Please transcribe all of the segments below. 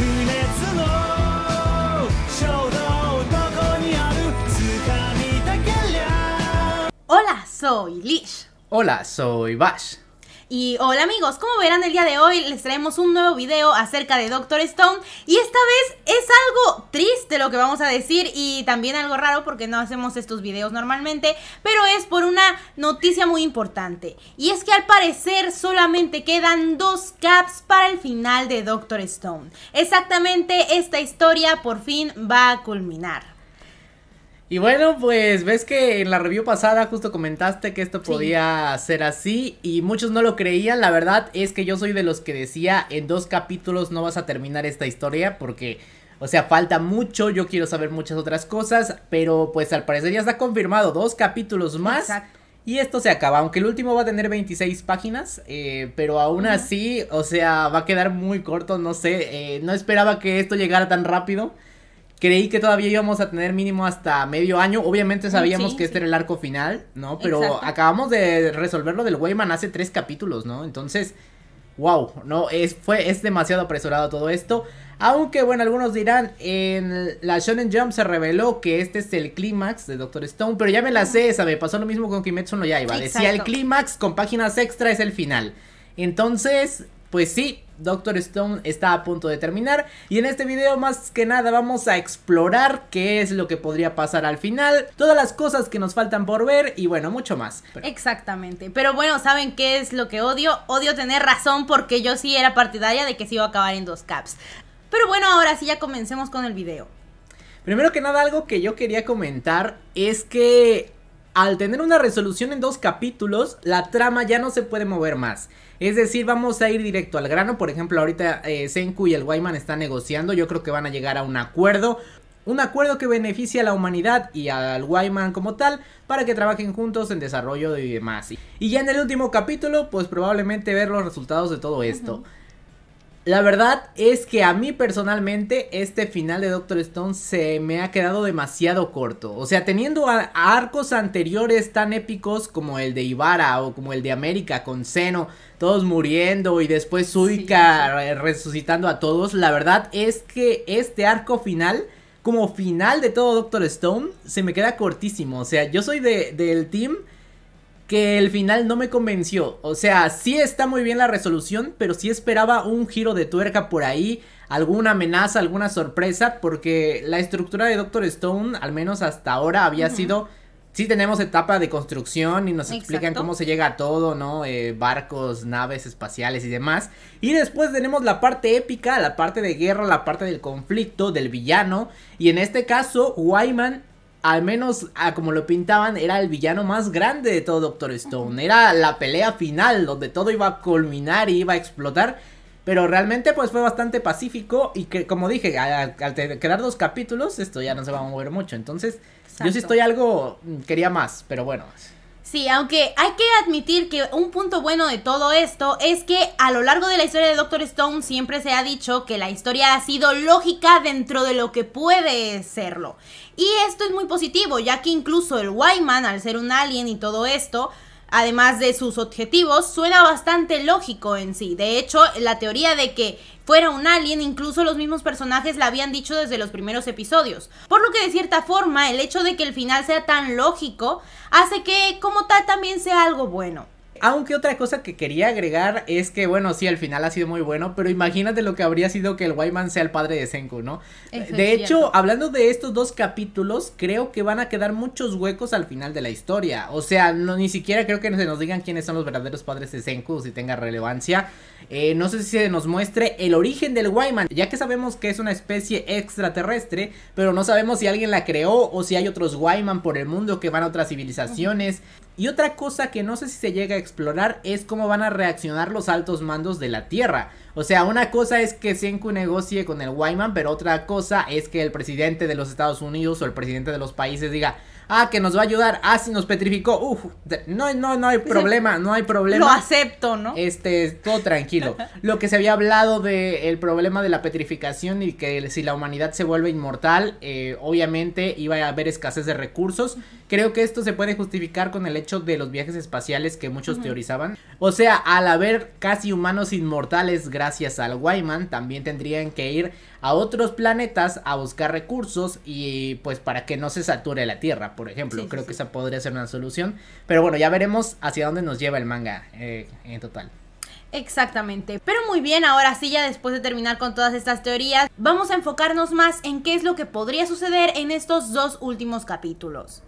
熱の衝動どこにある掴みたけりゃ Hola, soy Lish. Hola, soy Bash. Y hola amigos, como verán el día de hoy les traemos un nuevo video acerca de Doctor Stone y esta vez es algo triste lo que vamos a decir y también algo raro porque no hacemos estos videos normalmente, pero es por una noticia muy importante y es que al parecer solamente quedan dos caps para el final de Doctor Stone. Exactamente esta historia por fin va a culminar. Y bueno, pues ves que en la review pasada justo comentaste que esto podía ser así y muchos no lo creían. La verdad es que yo soy de los que decía en dos capítulos no vas a terminar esta historia porque, o sea, falta mucho, yo quiero saber muchas otras cosas, pero pues al parecer ya está confirmado dos capítulos más. Y esto se acaba, aunque el último va a tener 26 páginas, eh, pero aún así, o sea, va a quedar muy corto, no sé, eh, no esperaba que esto llegara tan rápido. Creí que todavía íbamos a tener mínimo hasta medio año. Obviamente mm, sabíamos que este era el arco final, ¿no? Pero acabamos de resolver lo del Wayman hace tres capítulos, ¿no? Entonces, wow, no, es, fue, es demasiado apresurado todo esto. Aunque, bueno, algunos dirán, en la Shonen Jump se reveló que este es el clímax de Doctor Stone, pero ya me la sé ¿sabe? pasó lo mismo con Kimetsu no Yaiba. Decía el clímax con páginas extra es el final. Entonces, pues sí, Doctor Stone está a punto de terminar y en este video más que nada vamos a explorar qué es lo que podría pasar al final, todas las cosas que nos faltan por ver y bueno, mucho más. Exactamente, pero bueno, ¿saben qué es lo que odio? Odio tener razón porque yo sí era partidaria de que se iba a acabar en dos caps. Pero bueno, ahora sí ya comencemos con el video. Primero que nada, algo que yo quería comentar es que al tener una resolución en dos capítulos, la trama ya no se puede mover más. Es decir, vamos a ir directo al grano. Por ejemplo, ahorita eh, Senku y el Wayman están negociando. Yo creo que van a llegar a un acuerdo. Un acuerdo que beneficie a la humanidad y al Wayman como tal para que trabajen juntos en desarrollo y demás. Y ya en el último capítulo, pues probablemente ver los resultados de todo esto. La verdad es que a mí personalmente este final de Doctor Stone se me ha quedado demasiado corto. O sea, teniendo arcos anteriores tan épicos como el de Ibarra o como el de América con Seno, todos muriendo y después Suika resucitando a todos, la verdad es que este arco final como final de todo Doctor Stone se me queda cortísimo. O sea, yo soy del team que el final no me convenció. O sea, sí está muy bien la resolución, pero sí esperaba un giro de tuerca por ahí, alguna amenaza, alguna sorpresa, porque la estructura de Doctor Stone, al menos hasta ahora, había sido... Sí tenemos etapa de construcción y nos explican cómo se llega a todo, ¿no? Eh, barcos, naves espaciales y demás. Y después tenemos la parte épica, la parte de guerra, la parte del conflicto, del villano. Y en este caso, Wyman al menos a ah, como lo pintaban, era el villano más grande de todo Doctor Stone. Era la pelea final donde todo iba a culminar y iba a explotar. Pero realmente pues fue bastante pacífico y que como dije, al, quedar dos capítulos esto ya no se va a mover mucho. Entonces yo sí estoy algo, mm, quería más, pero bueno. Sí, aunque hay que admitir que un punto bueno de todo esto es que a lo largo de la historia de Doctor Stone siempre se ha dicho que la historia ha sido lógica dentro de lo que puede serlo. Y esto es muy positivo, ya que incluso el Wyman, al ser un alien y todo esto, además de sus objetivos, suena bastante lógico en sí. De hecho, la teoría de que fuera un alien, incluso los mismos personajes la habían dicho desde los primeros episodios. Por lo que de cierta forma, el hecho de que el final sea tan lógico hace que como tal también sea algo bueno. Aunque otra cosa que quería agregar es que, bueno, sí, al final ha sido muy bueno, pero imagínate lo que habría sido que el Wayman sea el padre de Senku, ¿no? de hecho, hablando de estos dos capítulos, creo que van a quedar muchos huecos al final de la historia. O sea, no, ni siquiera creo que se nos digan quiénes son los verdaderos padres de Senku, si tenga relevancia. Eh, no sé si se nos muestre el origen del Wayman, ya que sabemos que es una especie extraterrestre, pero no sabemos si alguien la creó o si hay otros Wayman por el mundo que van a otras civilizaciones. Y otra cosa que no sé si se llega a explorar es cómo van a reaccionar los altos mandos de la Tierra. O sea, una cosa es que Senku negocie con el Wyman, pero otra cosa es que el presidente de los Estados Unidos o el presidente de los países diga, Ah, que nos va a ayudar. Ah, si nos petrificó. Uf, no, no, no hay problema, no hay problema. Lo acepto, ¿no? Este, todo tranquilo. Lo que se había hablado del problema de la petrificación y que si la humanidad se vuelve inmortal, eh, obviamente iba a haber escasez de recursos. Creo que esto se puede justificar con el hecho de los viajes espaciales que muchos teorizaban. O sea, al haber casi humanos inmortales gracias al Wyman, también tendrían que ir a otros planetas a buscar recursos y pues para que no se sature la Tierra, por ejemplo. Creo que esa podría ser una solución. Pero bueno, ya veremos hacia dónde nos lleva el manga eh, en total. Exactamente. Pero muy bien, ahora sí, ya después de terminar con todas estas teorías, vamos a enfocarnos más en qué es lo que podría suceder en estos dos últimos capítulos.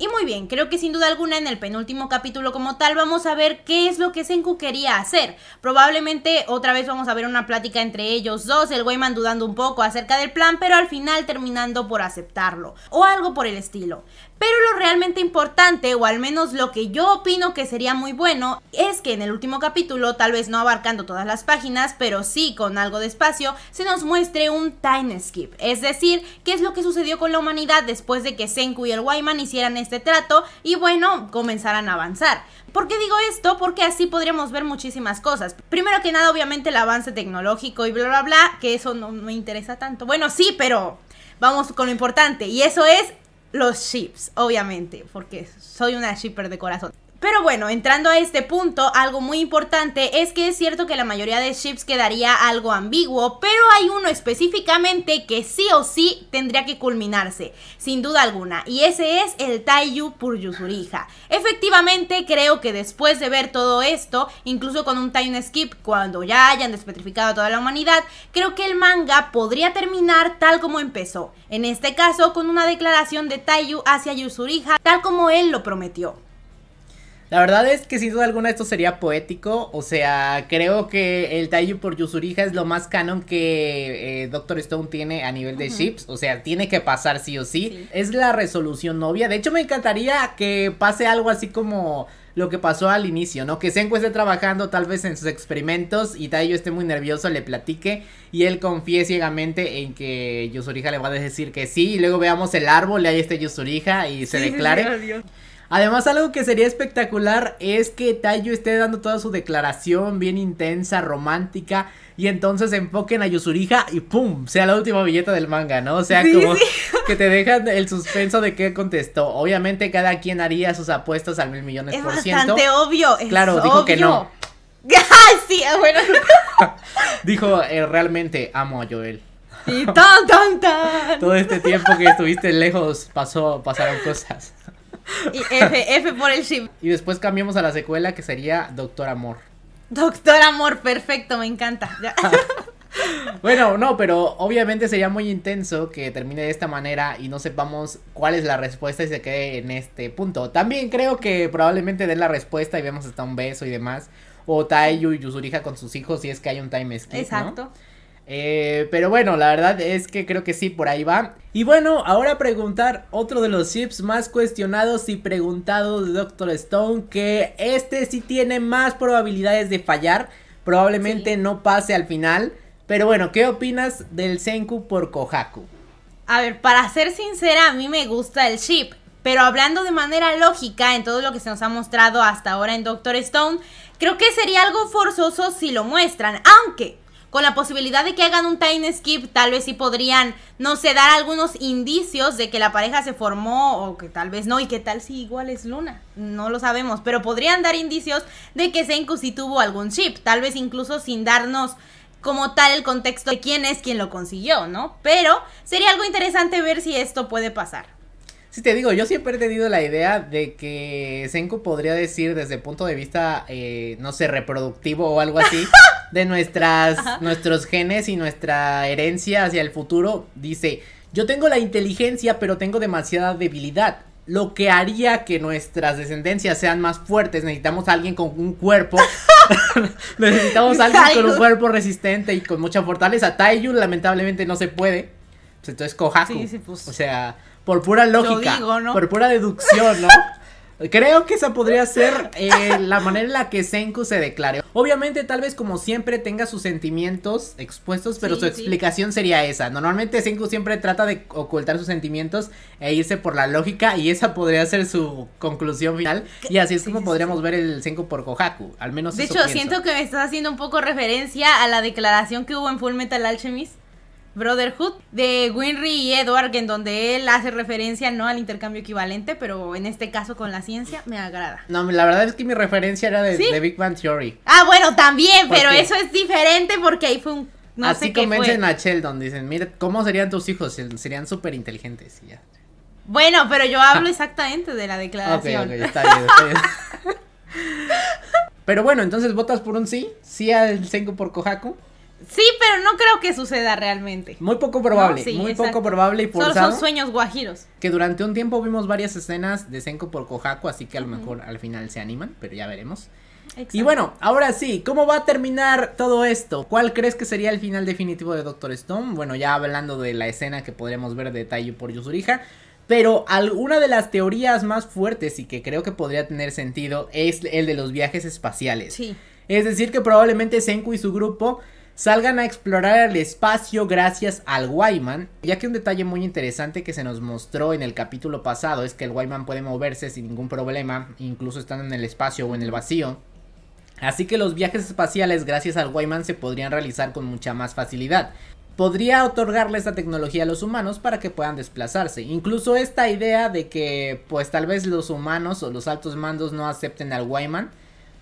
Y muy bien, creo que sin duda alguna en el penúltimo capítulo como tal vamos a ver qué es lo que Senku quería hacer. Probablemente otra vez vamos a ver una plática entre ellos dos, el Wayman dudando un poco acerca del plan, pero al final terminando por aceptarlo, o algo por el estilo. Pero lo realmente importante, o al menos lo que yo opino que sería muy bueno, es que en el último capítulo, tal vez no abarcando todas las páginas, pero sí con algo de espacio, se nos muestre un time skip. Es decir, qué es lo que sucedió con la humanidad después de que Senku y el Wyman hicieran este trato y bueno, comenzaran a avanzar. ¿Por qué digo esto? Porque así podríamos ver muchísimas cosas. Primero que nada, obviamente, el avance tecnológico y bla, bla, bla, que eso no me interesa tanto. Bueno, sí, pero vamos con lo importante. Y eso es los chips, obviamente, porque soy una shipper de corazón. Pero bueno, entrando a este punto, algo muy importante es que es cierto que la mayoría de ships quedaría algo ambiguo, pero hay uno específicamente que sí o sí tendría que culminarse, sin duda alguna, y ese es el Taiyu por Yuzuriha. Efectivamente, creo que después de ver todo esto, incluso con un time skip, cuando ya hayan despetrificado a toda la humanidad, creo que el manga podría terminar tal como empezó, en este caso con una declaración de Taiyu hacia Yuzuriha tal como él lo prometió. La verdad es que sin duda alguna esto sería poético, o sea, creo que el Taiju por Yusurija es lo más canon que eh, Doctor Stone tiene a nivel de chips, ships, o sea, tiene que pasar sí o sí. Es la resolución novia, de hecho me encantaría que pase algo así como lo que pasó al inicio, ¿no? Que se esté trabajando tal vez en sus experimentos y Taiju esté muy nervioso, le platique y él confíe ciegamente en que Yusurija le va a decir que sí y luego veamos el árbol y ahí está Yusuriha y se declare. Además, algo que sería espectacular es que Tayo esté dando toda su declaración bien intensa, romántica, y entonces enfoquen a Yusurija y ¡pum! sea la última billeta del manga, ¿no? O sea, como que te dejan el suspenso de qué contestó. Obviamente, cada quien haría sus apuestas al mil millones por ciento. Es bastante obvio. Claro, dijo que no. sí, ah, bueno. dijo, eh, realmente amo a Joel. Y Todo este tiempo que estuviste lejos pasó, pasaron cosas. Y F, F por el Y después cambiamos a la secuela que sería Doctor Amor. Doctor Amor, perfecto, me encanta. bueno, no, pero obviamente sería muy intenso que termine de esta manera y no sepamos cuál es la respuesta y se quede en este punto. También creo que probablemente den la respuesta y vemos hasta un beso y demás. O Taiyu y Yuzurija con sus hijos si es que hay un time skip. Exacto. Eh, pero bueno, la verdad es que creo que sí, por ahí va. Y bueno, ahora preguntar otro de los chips más cuestionados y preguntados de Doctor Stone, que este sí tiene más probabilidades de fallar, probablemente no pase al final. Pero bueno, ¿qué opinas del Senku por Kohaku? A ver, para ser sincera, a mí me gusta el chip, pero hablando de manera lógica en todo lo que se nos ha mostrado hasta ahora en Doctor Stone, creo que sería algo forzoso si lo muestran, aunque con la posibilidad de que hagan un time skip, tal vez sí podrían, no sé, dar algunos indicios de que la pareja se formó o que tal vez no, y qué tal si igual es Luna, no lo sabemos, pero podrían dar indicios de que se sí tuvo algún chip, tal vez incluso sin darnos como tal el contexto de quién es quien lo consiguió, ¿no? Pero sería algo interesante ver si esto puede pasar. Sí, te digo, yo siempre he tenido la idea de que Senku podría decir desde el punto de vista, eh, no sé, reproductivo o algo así, de nuestras, nuestros genes y nuestra herencia hacia el futuro. Dice, yo tengo la inteligencia, pero tengo demasiada debilidad. Lo que haría que nuestras descendencias sean más fuertes, necesitamos a alguien con un cuerpo. necesitamos a alguien con un cuerpo resistente y con mucha fortaleza. Taiyu lamentablemente no se puede. Pues, entonces Kohaku. Pues. O sea, por pura lógica, por pura deducción, ¿no? Creo que esa podría ser eh, la manera en la que Senku se declare. Obviamente, tal vez como siempre tenga sus sentimientos expuestos, pero su explicación sería esa. Normalmente Senku siempre trata de ocultar sus sentimientos e irse por la lógica y esa podría ser su conclusión final. Y así es como podríamos ver el Senku por Kohaku, al menos. De hecho, siento que me estás haciendo un poco referencia a la declaración que hubo en Full Metal Alchemist Brotherhood de Winry y Edward, en donde él hace referencia no al intercambio equivalente, pero en este caso con la ciencia, me agrada. No, la verdad es que mi referencia era de, Big Bang Theory. Ah, bueno, también, pero eso es diferente porque ahí fue un... Así sé a Sheldon, dicen, mira, ¿cómo serían tus hijos? Serían súper inteligentes y ya. Bueno, pero yo hablo ah. exactamente de la declaración. pero bueno, entonces votas por un sí, sí al Senko por Kohaku. Sí, pero no creo que suceda realmente. Muy poco probable, muy poco probable y forzado. son sueños guajiros. Que durante un tiempo vimos varias escenas de Senko por Kohaku, así que a lo mejor al final se animan, pero ya veremos. Y bueno, ahora sí, ¿cómo va a terminar todo esto? ¿Cuál crees que sería el final definitivo de Doctor Stone? Bueno, ya hablando de la escena que podremos ver de Taiyu por Yuzuriha. pero alguna de las teorías más fuertes y que creo que podría tener sentido es el de los viajes espaciales. Sí. Es decir, que probablemente Senku y su grupo salgan a explorar el espacio gracias al Wyman, ya que un detalle muy interesante que se nos mostró en el capítulo pasado es que el Wyman puede moverse sin ningún problema, incluso estando en el espacio o en el vacío. Así que los viajes espaciales gracias al Wyman se podrían realizar con mucha más facilidad. Podría otorgarle esta tecnología a los humanos para que puedan desplazarse. Incluso esta idea de que pues tal vez los humanos o los altos mandos no acepten al Wyman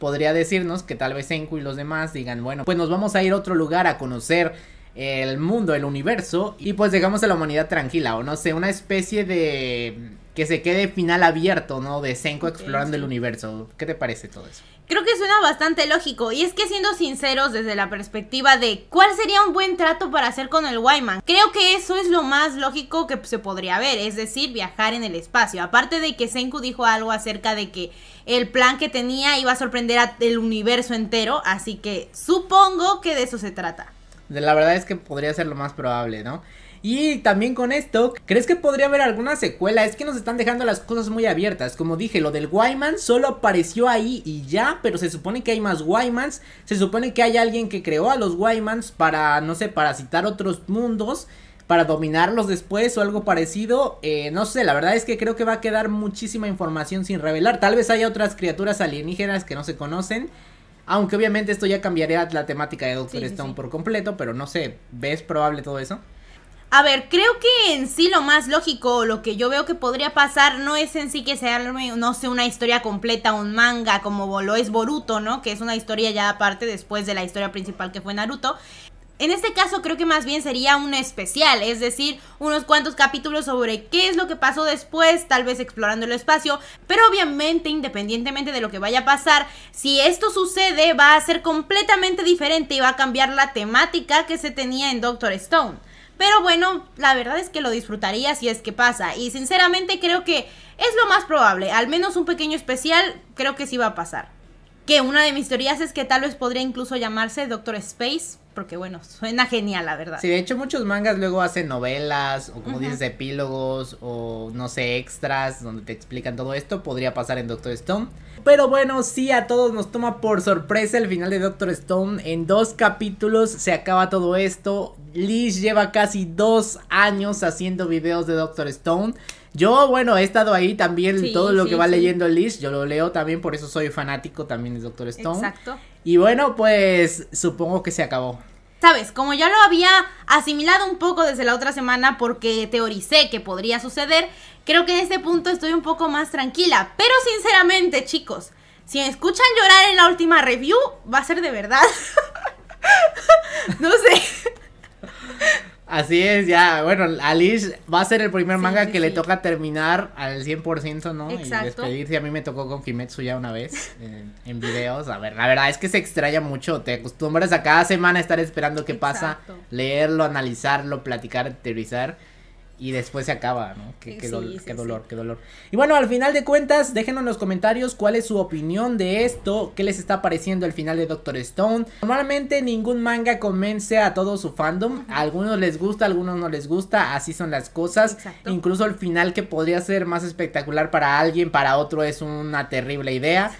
podría decirnos que tal vez Enku y los demás digan, bueno, pues nos vamos a ir a otro lugar a conocer el mundo, el universo, y pues llegamos a la humanidad tranquila, o no sé, una especie de que se quede final abierto, ¿no? De Senko explorando el universo. ¿Qué te parece todo eso? Creo que suena bastante lógico. Y es que siendo sinceros desde la perspectiva de cuál sería un buen trato para hacer con el Wyman, creo que eso es lo más lógico que se podría ver, es decir, viajar en el espacio. Aparte de que Senku dijo algo acerca de que el plan que tenía iba a sorprender al universo entero, así que supongo que de eso se trata. La verdad es que podría ser lo más probable, ¿no? Y también con esto, ¿crees que podría haber alguna secuela? Es que nos están dejando las cosas muy abiertas. Como dije, lo del Wyman solo apareció ahí y ya, pero se supone que hay más Wymans. Se supone que hay alguien que creó a los Wymans para, no sé, para citar otros mundos para dominarlos después o algo parecido. Eh, no sé, la verdad es que creo que va a quedar muchísima información sin revelar. Tal vez haya otras criaturas alienígenas que no se conocen. Aunque obviamente esto ya cambiaría la temática de Doctor Stone por completo, pero no sé, ¿ves probable todo eso? A ver, creo que en sí lo más lógico o lo que yo veo que podría pasar no es en sí que sea, no sé, una historia completa, un manga como lo es Boruto, ¿no? Que es una historia ya aparte después de la historia principal que fue Naruto. En este caso creo que más bien sería un especial, es decir, unos cuantos capítulos sobre qué es lo que pasó después, tal vez explorando el espacio, pero obviamente independientemente de lo que vaya a pasar, si esto sucede va a ser completamente diferente y va a cambiar la temática que se tenía en Doctor Stone. Pero bueno, la verdad es que lo disfrutaría si es que pasa. Y sinceramente creo que es lo más probable. Al menos un pequeño especial creo que sí va a pasar. Que una de mis teorías es que tal vez podría incluso llamarse Doctor Space porque bueno, suena genial, la verdad. Sí, de hecho muchos mangas luego hacen novelas o como dices epílogos o no sé, extras donde te explican todo esto, podría pasar en Doctor Stone. Pero bueno, sí a todos nos toma por sorpresa el final de Doctor Stone. En dos capítulos se acaba todo esto. Liz lleva casi dos años haciendo videos de Doctor Stone. Yo, bueno, he estado ahí también todo lo que va leyendo Liz, yo lo leo también, por eso soy fanático también de Doctor Stone. Exacto. Y bueno, pues supongo que se acabó sabes, como ya lo había asimilado un poco desde la otra semana porque teoricé que podría suceder, creo que en este punto estoy un poco más tranquila. Pero sinceramente, chicos, si me escuchan llorar en la última review, va a ser de verdad. no sé Así es, ya. Bueno, Alice va a ser el primer manga que le toca terminar al 100%, ¿no? Y despedirse. A mí me tocó con Kimetsu ya una vez en, videos. A ver, la verdad es que se extraña mucho. Te acostumbras a cada semana estar esperando qué pasa, leerlo, analizarlo, platicar, teorizar y después se acaba, ¿no? Qué, eh, qué dolor, qué dolor. Y bueno, al final de cuentas, déjenos en los comentarios cuál es su opinión de esto, qué les está pareciendo el final de Doctor Stone. Normalmente ningún manga convence a todo su fandom, algunos les gusta, algunos no les gusta, así son las cosas. Incluso el final que podría ser más espectacular para alguien, para otro es una terrible idea.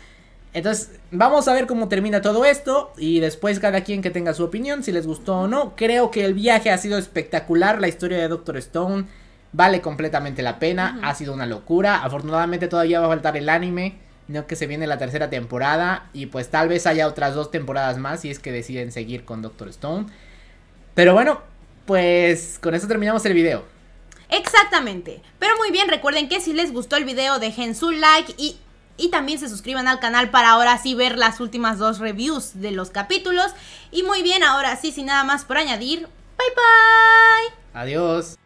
Entonces, vamos a ver cómo termina todo esto y después cada quien que tenga su opinión, si les gustó o no. Creo que el viaje ha sido espectacular, la historia de Doctor Stone vale completamente la pena, ha sido una locura. Afortunadamente todavía va a faltar el anime, no que se viene la tercera temporada y pues tal vez haya otras dos temporadas más si es que deciden seguir con Doctor Stone. Pero bueno, pues con eso terminamos el video. Exactamente. Pero muy bien, recuerden que si les gustó el video dejen su like y y también se suscriban al canal para ahora sí ver las últimas dos reviews de los capítulos. Y muy bien, ahora sí, sin nada más por añadir, bye bye. Adiós.